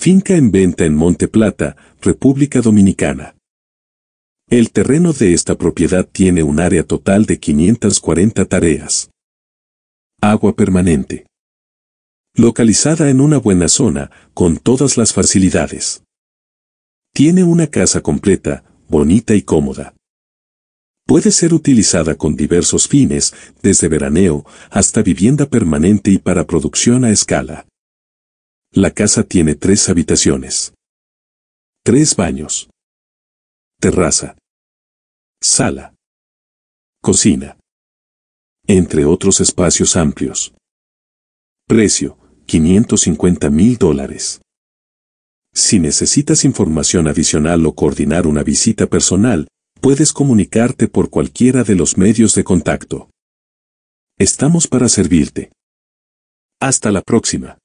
Finca en venta en Monte Plata, República Dominicana. El terreno de esta propiedad tiene un área total de 540 tareas. Agua permanente. Localizada en una buena zona, con todas las facilidades. Tiene una casa completa, bonita y cómoda. Puede ser utilizada con diversos fines, desde veraneo hasta vivienda permanente y para producción a escala. La casa tiene tres habitaciones. Tres baños. Terraza. Sala. Cocina. Entre otros espacios amplios. Precio, 550 mil dólares. Si necesitas información adicional o coordinar una visita personal, puedes comunicarte por cualquiera de los medios de contacto. Estamos para servirte. Hasta la próxima.